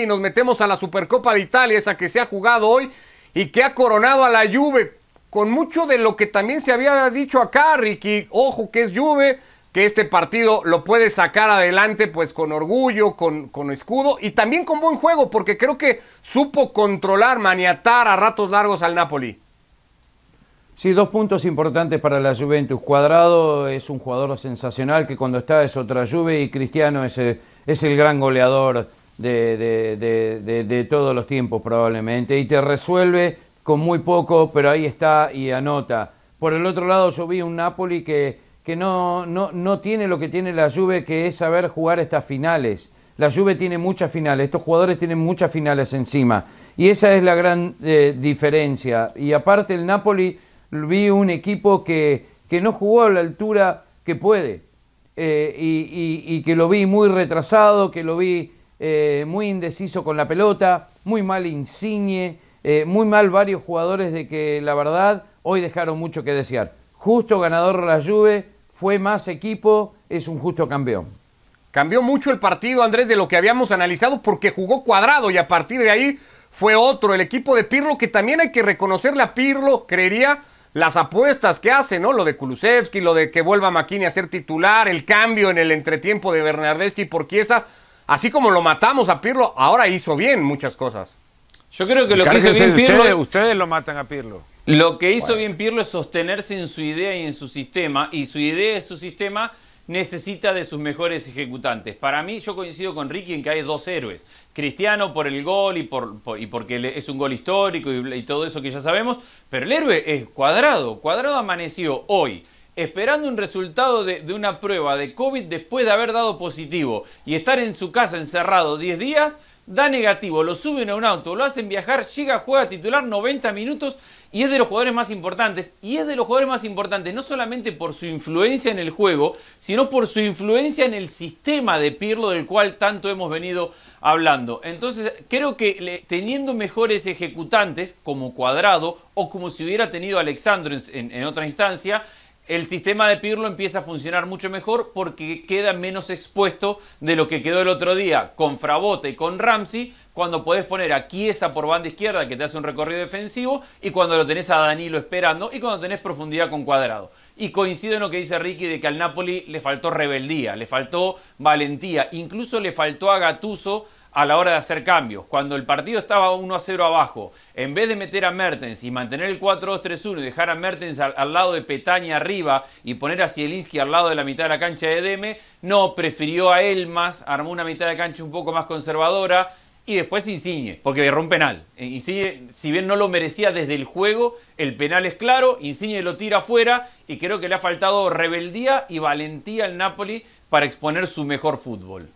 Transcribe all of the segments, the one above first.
Y nos metemos a la Supercopa de Italia, esa que se ha jugado hoy y que ha coronado a la Juve con mucho de lo que también se había dicho acá, Ricky. Ojo que es Juve, que este partido lo puede sacar adelante pues con orgullo, con, con escudo y también con buen juego, porque creo que supo controlar, maniatar a ratos largos al Napoli. Sí, dos puntos importantes para la Juventus. Cuadrado es un jugador sensacional que cuando está es otra Juve y Cristiano es, eh, es el gran goleador de, de, todos los tiempos probablemente. Y te resuelve con muy poco, pero ahí está y anota. Por el otro lado yo vi un Napoli que, que no, no, no tiene lo que tiene la Juve, que es saber jugar estas finales. La Juve tiene muchas finales, estos jugadores tienen muchas finales encima. Y esa es la gran eh, diferencia. Y aparte el Napoli vi un equipo que, que no jugó a la altura que puede. Eh, y que lo vi muy retrasado, que lo vi eh, muy indeciso con la pelota, muy mal Insigne, eh, muy mal varios jugadores de que la verdad hoy dejaron mucho que desear. Justo ganador la Juve, fue más equipo, es un justo campeón. Cambió mucho el partido, Andrés, de lo que habíamos analizado porque jugó cuadrado y a partir de ahí fue otro. El equipo de Pirlo, que también hay que reconocerle a Pirlo, creería, las apuestas que hace, ¿no? Lo de Kulusevski, lo de que vuelva Makini a ser titular, el cambio en el entretiempo de Bernardeschi por Chiesa así como lo matamos a Pirlo, ahora hizo bien muchas cosas. Yo creo que lo que hizo bien Pirlo. Ustedes, lo matan a Pirlo. Lo que hizo bien Pirlo es sostenerse en su idea y en su sistema. Y su idea y su sistema necesita de sus mejores ejecutantes. Para mí, yo coincido con Ricky en que hay dos héroes. Cristiano por el gol y, porque es un gol histórico y, y todo eso que ya sabemos. Pero el héroe es Cuadrado. Cuadrado amaneció hoy esperando un resultado de, una prueba de COVID después de haber dado positivo y estar en su casa encerrado 10 días, da negativo, lo suben a un auto, lo hacen viajar, llega, juega titular 90 minutos y es de los jugadores más importantes. Y es de los jugadores más importantes no solamente por su influencia en el juego, sino por su influencia en el sistema de Pirlo del cual tanto hemos venido hablando. Entonces creo que teniendo mejores ejecutantes como Cuadrado o como si hubiera tenido Alexandro en otra instancia, el sistema de Pirlo empieza a funcionar mucho mejor porque queda menos expuesto de lo que quedó el otro día con Frabote y con Ramsey, cuando podés poner a Chiesa por banda izquierda que te hace un recorrido defensivo y cuando lo tenés a Danilo esperando y cuando tenés profundidad con cuadrado. Y coincido en lo que dice Ricky de que al Napoli le faltó rebeldía, le faltó valentía, incluso le faltó a Gatuso a la hora de hacer cambios. Cuando el partido estaba 1 a 0 abajo, en vez de meter a Mertens y mantener el 4-2-3-1 y dejar a Mertens al, lado de Petaña arriba y poner a Zielinski al lado de la mitad de la cancha de Deme, no, prefirió a Elmas, armó una mitad de cancha un poco más conservadora y después Insigne, porque erró un penal. Eh, Insigne, si bien no lo merecía desde el juego, el penal es claro, Insigne lo tira afuera y creo que le ha faltado rebeldía y valentía al Napoli para exponer su mejor fútbol.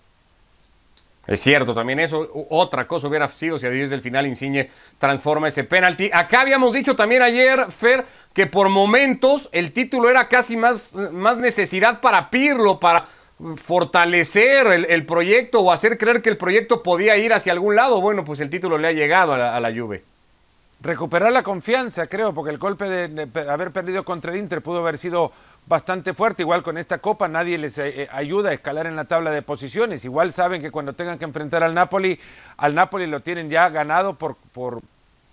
Es cierto, también eso. Otra cosa hubiera sido si a 10 del final Insigne transforma ese penalti. Acá habíamos dicho también ayer, Fer, que por momentos el título era casi más, más necesidad para Pirlo, para fortalecer el, proyecto o hacer creer que el proyecto podía ir hacia algún lado. Bueno, pues el título le ha llegado a la, a Juve. Recuperar la confianza, creo, porque el golpe de haber perdido contra el Inter pudo haber sido bastante fuerte. Igual con esta copa nadie les eh, eh, ayuda a escalar en la tabla de posiciones. Igual saben que cuando tengan que enfrentar al Napoli, al Napoli lo tienen ya ganado por, por,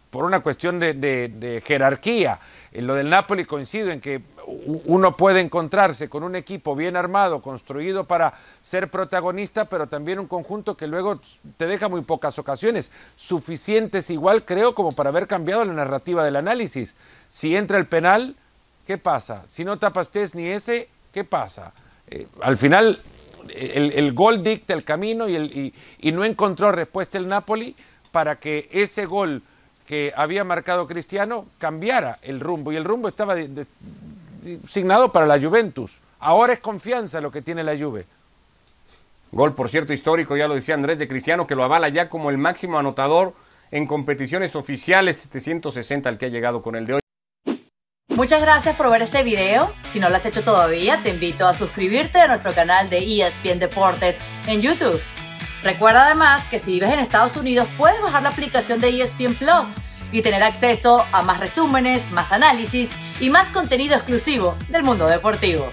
por una cuestión de, de jerarquía. En eh, lo del Napoli coincido en que uno puede encontrarse con un equipo bien armado, construido para ser protagonista, pero también un conjunto que luego te deja muy pocas ocasiones, suficientes igual creo como para haber cambiado la narrativa del análisis. Si entra el penal, ¿qué pasa? Si no tapas ni ese, ¿qué pasa? Eh, al final, el, gol dicta el camino y, el, no encontró respuesta el Napoli para que ese gol que había marcado Cristiano cambiara el rumbo y el rumbo estaba designado para la Juventus. Ahora es confianza lo que tiene la Juve. Gol, por cierto, histórico, ya lo decía Andrés de Cristiano, que lo avala ya como el máximo anotador en competiciones oficiales, 760 al que ha llegado con el de hoy. Muchas gracias por ver este video. Si no lo has hecho todavía, te invito a suscribirte a nuestro canal de ESPN Deportes en YouTube. Recuerda además que si vives en Estados Unidos puedes bajar la aplicación de ESPN Plus y tener acceso a más resúmenes, más análisis y más contenido exclusivo del mundo deportivo.